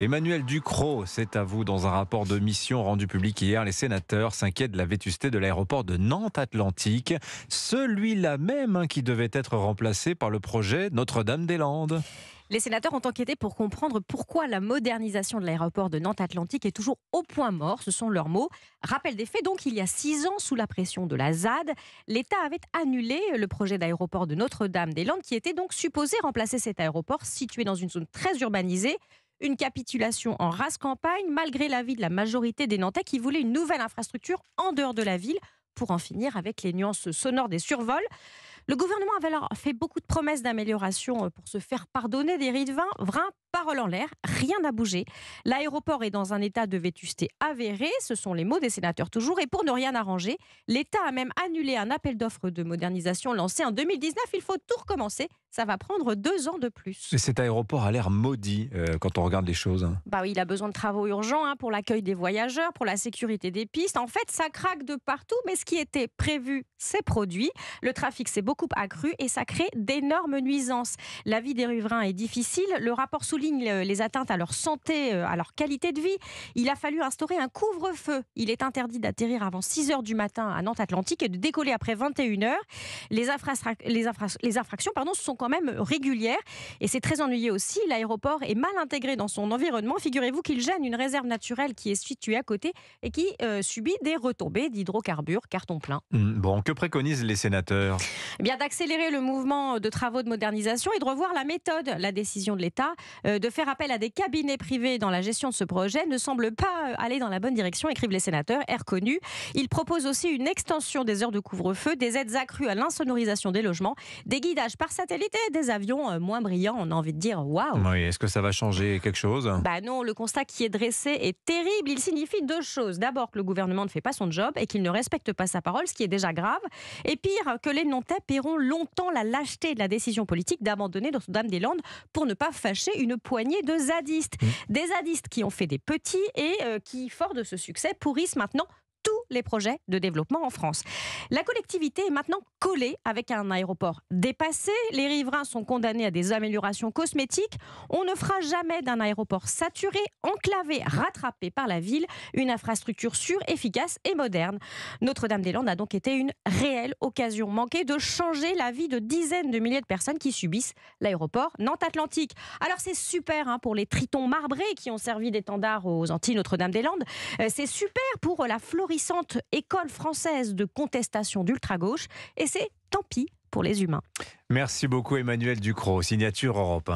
Emmanuel Ducrot, c'est à vous dans un rapport de mission rendu public hier. Les sénateurs s'inquiètent de la vétusté de l'aéroport de Nantes-Atlantique, celui-là même hein, qui devait être remplacé par le projet Notre-Dame-des-Landes. Les sénateurs ont enquêté pour comprendre pourquoi la modernisation de l'aéroport de Nantes-Atlantique est toujours au point mort, ce sont leurs mots. Rappel des faits, donc, il y a six ans, sous la pression de la ZAD, l'État avait annulé le projet d'aéroport de Notre-Dame-des-Landes qui était donc supposé remplacer cet aéroport situé dans une zone très urbanisée une capitulation en race campagne, malgré l'avis de la majorité des Nantais qui voulaient une nouvelle infrastructure en dehors de la ville pour en finir avec les nuances sonores des survols. Le gouvernement avait alors fait beaucoup de promesses d'amélioration euh, pour se faire pardonner des rides vin parole en l'air, rien n'a bougé. L'aéroport est dans un état de vétusté avéré, ce sont les mots des sénateurs toujours, et pour ne rien arranger, l'État a même annulé un appel d'offres de modernisation lancé en 2019. Il faut tout recommencer, ça va prendre deux ans de plus. cet aéroport a l'air maudit euh, quand on regarde les choses. Hein. Bah oui, il a besoin de travaux urgents hein, pour l'accueil des voyageurs, pour la sécurité des pistes. En fait, ça craque de partout, mais ce qui était prévu s'est produit. Le trafic s'est beaucoup accru et ça crée d'énormes nuisances. La vie des riverains est difficile. Le rapport souligne euh, les atteintes à leur santé, euh, à leur qualité de vie, il a fallu instaurer un couvre-feu. Il est interdit d'atterrir avant 6 h du matin à Nantes-Atlantique et de décoller après 21 h. Les, les, infractions pardon, sont quand même régulières et c'est très ennuyé aussi. L'aéroport est mal intégré dans son environnement. Figurez-vous qu'il gêne une réserve naturelle qui est située à côté et qui euh, subit des retombées d'hydrocarbures, carton plein. Hmm, bon, que préconisent les sénateurs eh Bien d'accélérer le mouvement de travaux de modernisation et de revoir la méthode. La décision de l'État euh, de faire appel à des cabinets privés dans la gestion de ce projet ne semble pas euh, aller dans la bonne direction, écrivent les sénateurs, air connu. Ils proposent aussi une extension des heures de couvre-feu, des aides accrues à l'insonorisation des logements, des guidages par satellite et des avions euh, moins brillants. On a envie de dire waouh Oui, est-ce que ça va changer quelque chose Bah non, le constat qui est dressé est terrible. Il signifie deux choses. D'abord que le gouvernement ne fait pas son job et qu'il ne respecte pas sa parole, ce qui est déjà grave. Et pire, que les Nantais paieront longtemps la lâcheté de la décision politique d'abandonner Notre-Dame-des-Landes pour ne pas fâcher une poignée de zadistes. Mmh. Des zadistes qui ont fait des petits et euh, qui, fort de ce succès, pourrissent maintenant tout les projets de développement en France. La collectivité est maintenant collée avec un aéroport dépassé. Les riverains sont condamnés à des améliorations cosmétiques. On ne fera jamais d'un aéroport saturé, enclavé, rattrapé par la ville, une infrastructure sûre, efficace et moderne. Notre-Dame-des-Landes a donc été une réelle occasion manquée de changer la vie de dizaines de milliers de personnes qui subissent l'aéroport Nantes-Atlantique. Alors c'est super hein, pour les tritons marbrés qui ont servi d'étendard aux Antilles Notre-Dame-des-Landes. Euh, c'est super pour la florissante école française de contestation d'ultra-gauche, et c'est tant pis pour les humains. Merci beaucoup Emmanuel Ducrot, signature Europe